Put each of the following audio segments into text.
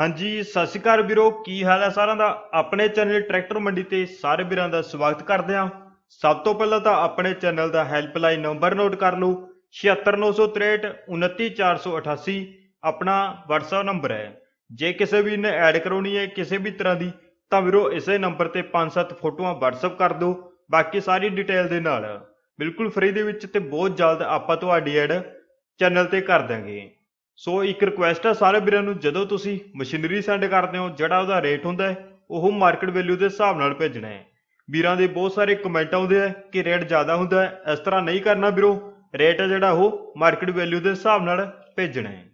ਹਾਂਜੀ ਸਤਿ ਸ਼੍ਰੀ ਅਕਾਲ ਵੀਰੋ ਕੀ ਹਾਲ ਹੈ ਸਾਰਿਆਂ ਦਾ ਆਪਣੇ ਚੈਨਲ ਟਰੈਕਟਰ ਮੰਡੀ ਤੇ ਸਾਰੇ ਵੀਰਾਂ ਦਾ ਸਵਾਗਤ ਕਰਦੇ ਆਂ ਸਭ ਤੋਂ ਪਹਿਲਾਂ ਤਾਂ ਆਪਣੇ ਚੈਨਲ ਦਾ ਹੈਲਪਲਾਈਨ ਨੰਬਰ ਨੋਟ ਕਰ ਲਓ 7693629488 ਆਪਣਾ WhatsApp ਨੰਬਰ ਹੈ ਜੇ ਕਿਸੇ ਵੀ ਨੇ ਐਡ ਕਰਾਉਣੀ ਹੈ ਕਿਸੇ ਵੀ ਤਰ੍ਹਾਂ ਦੀ ਤਾਂ ਵੀਰੋ ਇਸੇ ਨੰਬਰ ਤੇ 5-7 ਫੋਟੋਆਂ WhatsApp ਕਰ ਦਿਓ ਬਾਕੀ ਸਾਰੀ ਡਿਟੇਲ ਦੇ ਨਾਲ ਬਿਲਕੁਲ ਫ੍ਰੀ ਦੇ ਵਿੱਚ ਤੇ ਬਹੁਤ ਜਲਦ ਆਪਾਂ ਤੁਹਾਡੀ ਐਡ ਚੈਨਲ ਤੇ ਕਰ ਦਾਂਗੇ ਸੋ ਇੱਕ ਰਿਕੁਐਸਟ ਹੈ ਸਾਰੇ ਵੀਰਾਂ ਨੂੰ ਜਦੋਂ ਤੁਸੀਂ ਮਸ਼ੀਨਰੀ ਸੈਂਡ ਕਰਦੇ ਹੋ ਜਿਹੜਾ ਉਹਦਾ ਰੇਟ ਹੁੰਦਾ ਹੈ ਉਹ ਮਾਰਕੀਟ ਵੈਲਿਊ ਦੇ ਹਿਸਾਬ ਨਾਲ ਭੇਜਣਾ ਹੈ ਵੀਰਾਂ ਦੇ ਬਹੁਤ ਸਾਰੇ ਕਮੈਂਟ ਆਉਂਦੇ ਆ ਕਿ ਰੇਟ ਜ਼ਿਆਦਾ ਹੁੰਦਾ ਹੈ ਇਸ ਤਰ੍ਹਾਂ ਨਹੀਂ ਕਰਨਾ ਵੀਰੋ ਰੇਟ ਹੈ ਜਿਹੜਾ ਉਹ ਮਾਰਕੀਟ ਵੈਲਿਊ ਦੇ ਹਿਸਾਬ ਨਾਲ ਭੇਜਣਾ ਹੈ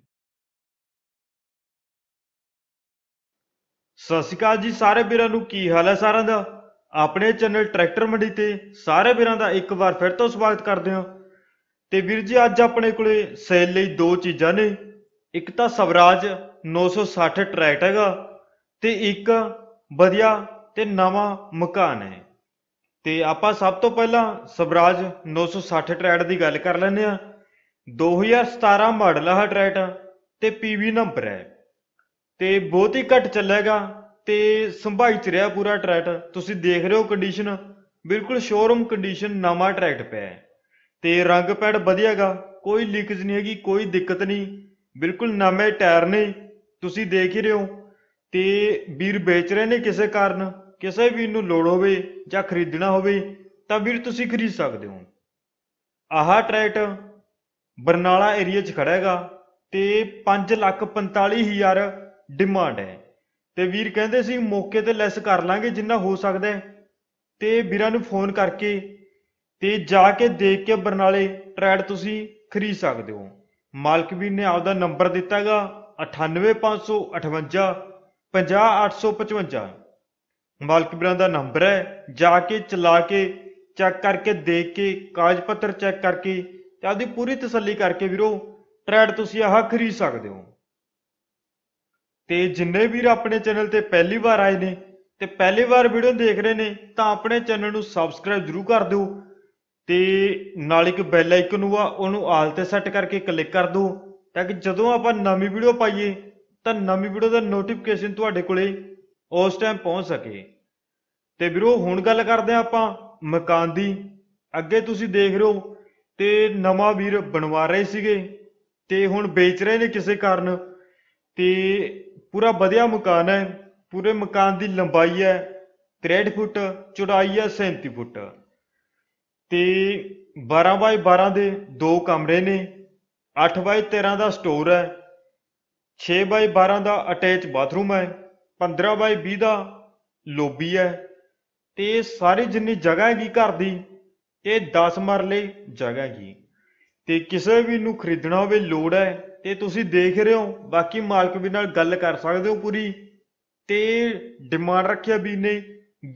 ਸਤਿ ਸ਼੍ਰੀ ਅਕਾਲ ਜੀ ਸਾਰੇ ਵੀਰਾਂ ਨੂੰ ਕੀ ਹਾਲ ਹੈ ਸਾਰਿਆਂ ਦਾ ਆਪਣੇ ਚੈਨਲ ਟਰੈਕਟਰ ਮੰਡੀ ਤੇ ਸਾਰੇ ਵੀਰਾਂ ਦਾ ਇੱਕ ਵਾਰ ਫਿਰ ਤੋਂ ਸਵਾਗਤ ਕਰਦੇ ਹਾਂ ਤੇ ਵੀਰ ਜੀ ਅੱਜ ਆਪਣੇ ਕੋਲੇ ਸੇਲ ਲਈ ਦੋ ਚੀਜ਼ਾਂ ਨੇ ਇੱਕ ਤਾਂ ਸਵਰਾਜ 960 ਟਰੈਕਟ ਹੈਗਾ ਤੇ ਇੱਕ ਵਧੀਆ ਤੇ ਨਵਾਂ ਮਕਾਨ ਹੈ ਤੇ ਆਪਾਂ ਸਭ ਤੋਂ ਪਹਿਲਾਂ ਸਵਰਾਜ 960 ਟਰੈਕਟ ਦੀ ਗੱਲ ਕਰ ਲੈਂਦੇ ਆ 2017 ਮਾਡਲ ਆ ਟਰੈਕਟ ਤੇ ਪੀਵੀ ਨੰਬਰ ਹੈ ਤੇ ਬਹੁਤ ਹੀ ਘੱਟ ਚੱਲੇਗਾ ਤੇ ਸੰਭਾਈ ਚ ਰਿਹਾ ਪੂਰਾ ਟਰੈਕਟ ਤੁਸੀਂ ਦੇਖ ਰਹੇ ਹੋ ਕੰਡੀਸ਼ਨ ਬਿਲਕੁਲ ਸ਼ੋਰੂਮ ਕੰਡੀਸ਼ਨ ਨਵਾਂ ਟਰੈਕਟ ਪਿਆ ਤੇ ਰੰਗ ਪੈਡ ਵਧੀਆਗਾ ਕੋਈ ਲੀਕੇਜ ਨਹੀਂ ਹੈਗੀ ਕੋਈ ਦਿੱਕਤ ਨਹੀਂ ਬਿਲਕੁਲ ਨਵੇਂ ਟਾਇਰ ਨੇ ਤੁਸੀਂ ਦੇਖ ਹੀ ਰਹੇ ਹੋ ਤੇ ਵੀਰ ਵੇਚ ਰਹੇ ਨੇ ਕਿਸੇ ਕਾਰਨ ਕਿਸੇ ਵੀ ਨੂੰ ਲੋੜ ਹੋਵੇ ਜਾਂ ਖਰੀਦਣਾ ਹੋਵੇ ਤਾਂ ਵੀਰ ਤੁਸੀਂ ਖਰੀਦ ਸਕਦੇ ਹੋ ਆਹ ਟਰੈਕਟ ਬਰਨਾਲਾ ਏਰੀਆ 'ਚ ਖੜਾ ਹੈਗਾ ਤੇ 5 ਲੱਖ ਡਿਮਾਂਡ ਹੈ ਤੇ ਵੀਰ ਕਹਿੰਦੇ ਸੀ ਮੌਕੇ ਤੇ ਲੈਸ ਕਰ ਲਾਂਗੇ ਜਿੰਨਾ ਹੋ ਸਕਦਾ ਤੇ ਵੀਰਾਂ ਨੂੰ ਫੋਨ ਕਰਕੇ ਤੇ ਜਾ ਕੇ ਦੇਖ ਕੇ ਬਰਨਾਲੇ ਟਰੈਕਟ ਤੁਸੀਂ ਖਰੀਦ ਸਕਦੇ ਹੋ ਮਾਲਕ ਵੀਰ ਨੇ ਆਪਦਾ ਨੰਬਰ ਦਿੱਤਾਗਾ 98558 50855 ਮਾਲਕ ਵੀਰਾਂ ਦਾ ਨੰਬਰ ਹੈ ਜਾ ਕੇ ਚਲਾ ਕੇ ਚੈੱਕ ਕਰਕੇ ਦੇਖ ਕੇ ਕਾਗਜ਼ ਪੱਤਰ ਚੈੱਕ ਕਰਕੇ ਤੇ ਆਪਦੀ ਪੂਰੀ ਤਸੱਲੀ ਕਰਕੇ ਵੀਰੋ ਟਰੈਡ ਤੁਸੀਂ ਆਹ ਖਰੀਦ ਸਕਦੇ ਹੋ ਤੇ ਜਿੰਨੇ ਵੀਰ ਆਪਣੇ ਚੈਨਲ ਤੇ ਪਹਿਲੀ ਵਾਰ ਆਏ ਨੇ ਤੇ ਪਹਿਲੀ ਵਾਰ ਵੀਡੀਓ ਦੇਖ ਰਹੇ ਨੇ ਤਾਂ ਆਪਣੇ ਚੈਨਲ ਨੂੰ ਸਬਸਕ੍ਰਾਈਬ ਜ਼ਰੂਰ ਕਰ ਦਿਓ ਤੇ ਨਾਲ ਇੱਕ ਬੈਲ ਆਈਕਨ ਹੋਊਗਾ ਉਹਨੂੰ ਆਲ ਤੇ ਸੈੱਟ ਕਰਕੇ ਕਲਿੱਕ ਕਰ ਦਿਓ ਤਾਂ ਕਿ ਜਦੋਂ ਆਪਾਂ ਨਵੀਂ ਵੀਡੀਓ ਪਾਈਏ ਤਾਂ ਨਵੀਂ ਵੀਡੀਓ ਦਾ ਨੋਟੀਫਿਕੇਸ਼ਨ ਤੁਹਾਡੇ ਕੋਲੇ ਉਸ ਟਾਈਮ ਪਹੁੰਚ ਸਕੇ ਤੇ ਵੀਰੋ ਹੁਣ ਗੱਲ ਕਰਦੇ ਆ ਆਪਾਂ ਮਕਾਨ ਦੀ ਅੱਗੇ ਤੁਸੀਂ ਦੇਖ ਰਹੇ ਹੋ ਤੇ ਨਵਾਂ ਵੀਰ ਬਣਵਾ ਰਹੇ ਸੀਗੇ ਤੇ ਹੁਣ ਵੇਚ ਰਹੇ ਨੇ ਕਿਸੇ ਕਾਰਨ ਤੇ ਪੂਰਾ ਵਧੀਆ ਮਕਾਨ ਹੈ ਪੂਰੇ ਮਕਾਨ ਦੀ ਲੰਬਾਈ ਹੈ 63 ਫੁੱਟ ਚੌੜਾਈ ਹੈ 37 ਫੁੱਟ ਤੇ 12 ਬਾਈ 12 ਦੇ ਦੋ ਕਮਰੇ ਨੇ 8 ਬਾਈ 13 ਦਾ ਸਟੋਰ ਹੈ 6 ਬਾਈ 12 ਦਾ ਅਟੈਚ ਬਾਥਰੂਮ ਹੈ 15 ਬਾਈ 20 ਦਾ ਲੋਬੀ ਹੈ ਤੇ ਸਾਰੀ ਜਿੰਨੀ ਜਗ੍ਹਾ ਹੈਗੀ ਘਰ ਦੀ ਇਹ 10 ਮਰਲੇ ਜਗ੍ਹਾ ਹੈਗੀ ਤੇ ਕਿਸੇ ਵੀ ਨੂੰ ਖਰੀਦਣਾ ਹੋਵੇ ਲੋੜ ਹੈ ਤੇ ਤੁਸੀਂ ਦੇਖ ਰਹੇ ਹੋ ਬਾਕੀ ਮਾਲਕ ਵੀ ਨਾਲ ਗੱਲ ਕਰ ਸਕਦੇ ਹੋ ਪੂਰੀ ਤੇ ਡਿਮਾਂਡ ਰੱਖਿਆ ਵੀ ਨੇ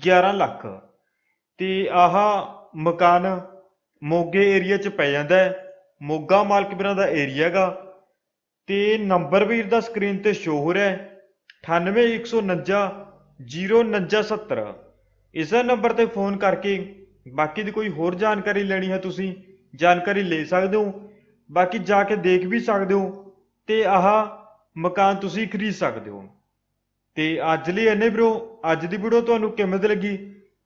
11 ਲੱਖ ਤੇ ਆਹਾ ਮਕਾਨ ਮੋਗੇ ਏਰੀਆ 'ਚ ਪੈ ਜਾਂਦਾ ਹੈ ਮੋਗਾ ਮਾਲਕ ਵੀਰਾਂ ਦਾ ਏਰੀਆ ਹੈਗਾ ਤੇ ਨੰਬਰ ਵੀਰ ਦਾ ਸਕਰੀਨ ਤੇ ਸ਼ੋ ਹੋ ਰਿਹਾ ਹੈ 9815909070 ਇਸ ਨੰਬਰ ਤੇ ਫੋਨ ਕਰਕੇ ਬਾਕੀ ਦੀ ਕੋਈ ਹੋਰ ਜਾਣਕਾਰੀ ਲੈਣੀ ਹੈ ਤੁਸੀਂ ਜਾਣਕਾਰੀ ਲੈ ਸਕਦੇ ਹੋ ਬਾਕੀ ਜਾ ਕੇ ਦੇਖ ਵੀ ਸਕਦੇ ਹੋ ਤੇ ਆਹ ਮਕਾਨ ਤੁਸੀਂ ਖਰੀਦ ਸਕਦੇ ਹੋ ਤੇ ਅੱਜ ਲਈ ਇੰਨੇ ਵੀਰੋ ਅੱਜ ਦੀ ਵੀਡੀਓ ਤੁਹਾਨੂੰ ਕਿਵੇਂ ਦੀ ਲੱਗੀ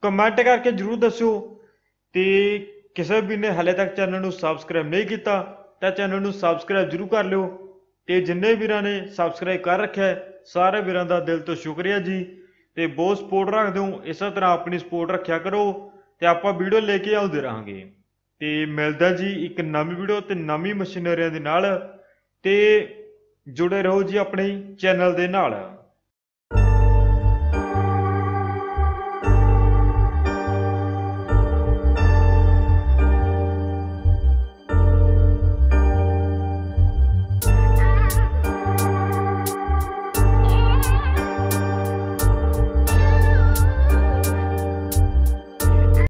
ਕਮੈਂਟ ਕਰਕੇ ਜਰੂਰ ਦੱਸਿਓ ਤੇ ਕਿਸੇ ਵੀ ਨੇ ਹਲੇ ਤੱਕ ਚੈਨਲ ਨੂੰ ਸਬਸਕ੍ਰਾਈਬ ਨਹੀਂ ਕੀਤਾ ਤਾਂ ਚੈਨਲ ਨੂੰ ਸਬਸਕ੍ਰਾਈਬ ਜ਼ਰੂਰ ਕਰ ਲਿਓ ਤੇ ਜਿੰਨੇ ਵੀਰਾਂ ਨੇ ਸਬਸਕ੍ਰਾਈਬ ਕਰ ਰੱਖਿਆ ਸਾਰੇ ਵੀਰਾਂ ਦਾ ਦਿਲ ਤੋਂ ਸ਼ੁਕਰੀਆ ਜੀ ਤੇ ਬਹੁਤ ਸਪੋਰਟ ਰੱਖਦੇ ਹੋ ਇਸੇ ਤਰ੍ਹਾਂ ਆਪਣੀ ਸਪੋਰਟ ਰੱਖਿਆ ਕਰੋ ਤੇ ਆਪਾਂ ਵੀਡੀਓ ਲੈ ਕੇ ਆਉਂਦੇ ਰਹਾਂਗੇ ਤੇ ਮਿਲਦਾ ਜੀ ਇੱਕ ਨਵੀਂ ਵੀਡੀਓ ਤੇ ਨਵੀਂ ਮਸ਼ੀਨਰੀਆਂ ਦੇ ਨਾਲ ਤੇ ਜੁੜੇ ਰਹੋ ਜੀ ਆਪਣੇ ਚੈਨਲ ਦੇ ਨਾਲ